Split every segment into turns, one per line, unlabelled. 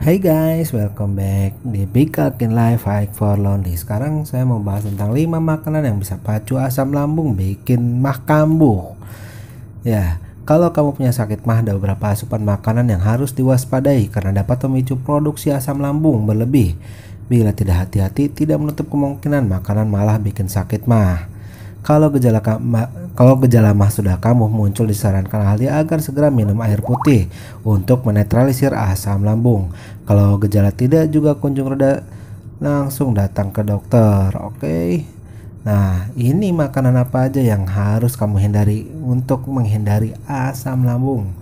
Hai guys, welcome back di Big in Life Hike for Lonely. Sekarang saya mau bahas tentang 5 makanan yang bisa pacu asam lambung, bikin mah kambuh. Ya, kalau kamu punya sakit mah ada beberapa asupan makanan yang harus diwaspadai karena dapat memicu produksi asam lambung berlebih. Bila tidak hati-hati, tidak menutup kemungkinan makanan malah bikin sakit mah. Kalau gejala kalau gejala mah sudah kamu muncul disarankan ahli agar segera minum air putih untuk menetralisir asam lambung. Kalau gejala tidak juga kunjung reda langsung datang ke dokter. Oke. Okay? Nah, ini makanan apa aja yang harus kamu hindari untuk menghindari asam lambung?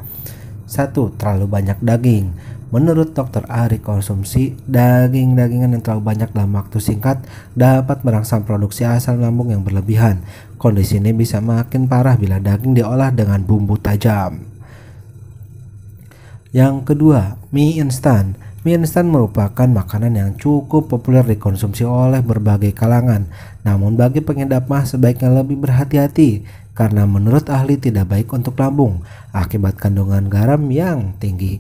satu Terlalu banyak daging. Menurut dokter Ari, konsumsi daging-dagingan yang terlalu banyak dalam waktu singkat dapat merangsang produksi asam lambung yang berlebihan. Kondisi ini bisa makin parah bila daging diolah dengan bumbu tajam. Yang kedua, mie instan. Mie instan merupakan makanan yang cukup populer dikonsumsi oleh berbagai kalangan. Namun bagi pengidap mah sebaiknya lebih berhati-hati karena menurut ahli tidak baik untuk lambung akibat kandungan garam yang tinggi.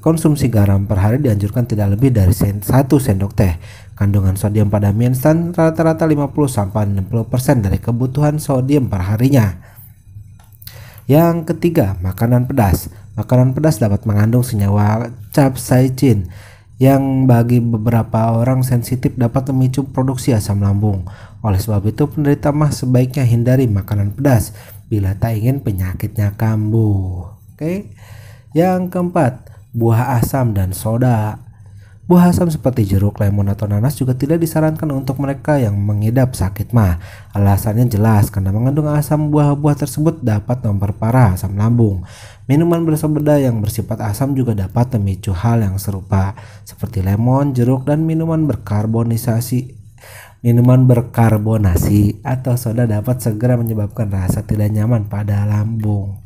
Konsumsi garam per hari dianjurkan tidak lebih dari 1 sendok teh. Kandungan sodium pada mie instan rata-rata 50-60% dari kebutuhan sodium per harinya. Yang ketiga, makanan pedas. Makanan pedas dapat mengandung senyawa capsaicin yang bagi beberapa orang sensitif dapat memicu produksi asam lambung. Oleh sebab itu, penderita mah sebaiknya hindari makanan pedas bila tak ingin penyakitnya kambuh. Oke. Yang keempat, buah asam dan soda. Buah asam seperti jeruk, lemon, atau nanas juga tidak disarankan untuk mereka yang mengidap sakit mah. Alasannya jelas karena mengandung asam buah-buah tersebut dapat memperparah asam lambung. Minuman bersoda yang bersifat asam juga dapat memicu hal yang serupa seperti lemon, jeruk, dan minuman berkarbonisasi Minuman berkarbonasi atau soda dapat segera menyebabkan rasa tidak nyaman pada lambung.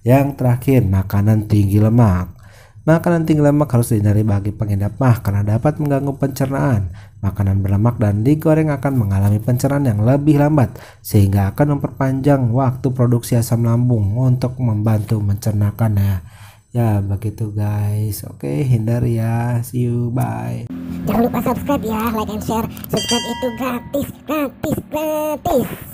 Yang terakhir, makanan tinggi lemak. Makanan tinggi lemak harus dihindari bagi pengidap mah karena dapat mengganggu pencernaan. Makanan berlemak dan digoreng akan mengalami pencernaan yang lebih lambat sehingga akan memperpanjang waktu produksi asam lambung untuk membantu mencernakan ya. Ya begitu guys. Oke hindari ya. See you bye. Jangan lupa subscribe ya, like and share. Subscribe itu gratis, gratis, gratis.